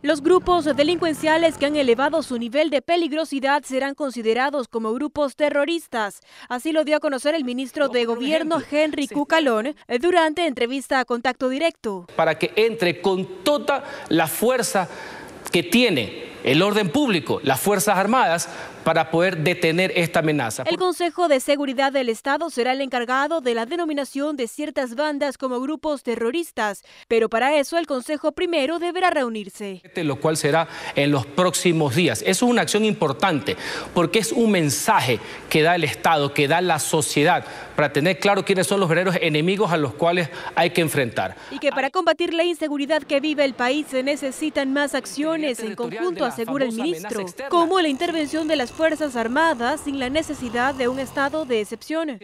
Los grupos delincuenciales que han elevado su nivel de peligrosidad serán considerados como grupos terroristas. Así lo dio a conocer el ministro de Gobierno Henry Cucalón durante entrevista a contacto directo. Para que entre con toda la fuerza que tiene el orden público, las Fuerzas Armadas, para poder detener esta amenaza. El Consejo de Seguridad del Estado será el encargado de la denominación de ciertas bandas como grupos terroristas, pero para eso el Consejo primero deberá reunirse. Este, lo cual será en los próximos días. Eso es una acción importante porque es un mensaje que da el Estado, que da la sociedad, para tener claro quiénes son los verdaderos enemigos a los cuales hay que enfrentar. Y que para combatir la inseguridad que vive el país se necesitan más acciones este en conjunto, asegura el ministro, como la intervención de las Fuerzas Armadas sin la necesidad de un estado de excepción.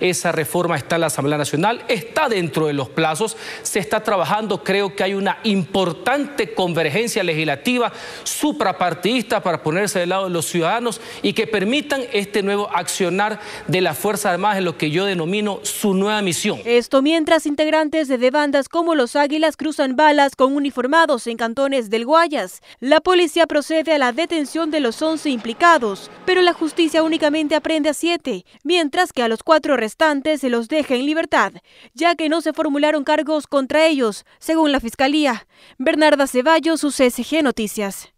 Esa reforma está en la Asamblea Nacional, está dentro de los plazos, se está trabajando, creo que hay una importante convergencia legislativa suprapartidista para ponerse del lado de los ciudadanos y que permitan este nuevo accionar de las Fuerzas Armadas en lo que yo denomino su nueva misión. Esto mientras integrantes de bandas como los Águilas cruzan balas con uniformados en cantones del Guayas. La policía procede a la detención de los 11 implicados pero la justicia únicamente aprende a siete, mientras que a los cuatro restantes se los deja en libertad, ya que no se formularon cargos contra ellos, según la Fiscalía. Bernarda Ceballos, UCSG Noticias.